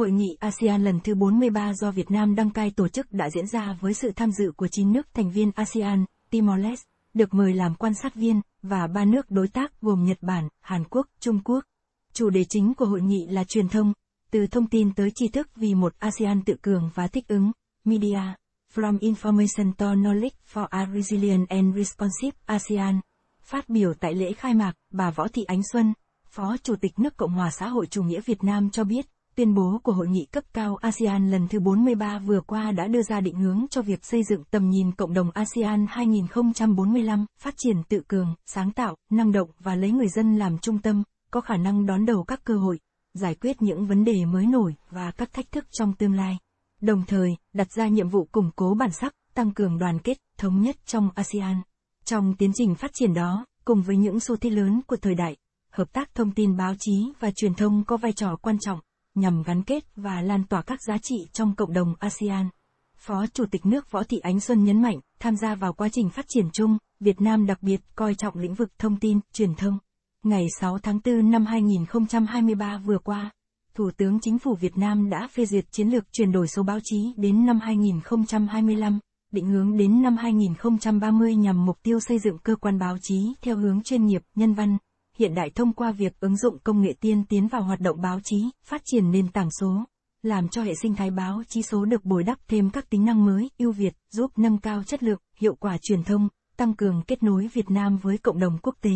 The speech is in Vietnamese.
Hội nghị ASEAN lần thứ 43 do Việt Nam đăng cai tổ chức đã diễn ra với sự tham dự của 9 nước thành viên ASEAN, Timor-Leste, được mời làm quan sát viên, và ba nước đối tác gồm Nhật Bản, Hàn Quốc, Trung Quốc. Chủ đề chính của hội nghị là truyền thông, từ thông tin tới tri thức vì một ASEAN tự cường và thích ứng, Media, From Information to Knowledge for a Resilient and Responsive ASEAN. Phát biểu tại lễ khai mạc, bà Võ Thị Ánh Xuân, Phó Chủ tịch nước Cộng hòa xã hội chủ nghĩa Việt Nam cho biết, Tuyên bố của hội nghị cấp cao ASEAN lần thứ 43 vừa qua đã đưa ra định hướng cho việc xây dựng tầm nhìn cộng đồng ASEAN 2045, phát triển tự cường, sáng tạo, năng động và lấy người dân làm trung tâm, có khả năng đón đầu các cơ hội, giải quyết những vấn đề mới nổi và các thách thức trong tương lai. Đồng thời, đặt ra nhiệm vụ củng cố bản sắc, tăng cường đoàn kết, thống nhất trong ASEAN. Trong tiến trình phát triển đó, cùng với những xu thế lớn của thời đại, hợp tác thông tin báo chí và truyền thông có vai trò quan trọng nhằm gắn kết và lan tỏa các giá trị trong cộng đồng ASEAN. Phó Chủ tịch nước Võ Thị Ánh Xuân nhấn mạnh, tham gia vào quá trình phát triển chung, Việt Nam đặc biệt coi trọng lĩnh vực thông tin, truyền thông. Ngày 6 tháng 4 năm 2023 vừa qua, Thủ tướng Chính phủ Việt Nam đã phê duyệt chiến lược chuyển đổi số báo chí đến năm 2025, định hướng đến năm 2030 nhằm mục tiêu xây dựng cơ quan báo chí theo hướng chuyên nghiệp, nhân văn, hiện đại thông qua việc ứng dụng công nghệ tiên tiến vào hoạt động báo chí, phát triển nền tảng số, làm cho hệ sinh thái báo chí số được bồi đắp thêm các tính năng mới, ưu việt, giúp nâng cao chất lượng, hiệu quả truyền thông, tăng cường kết nối Việt Nam với cộng đồng quốc tế.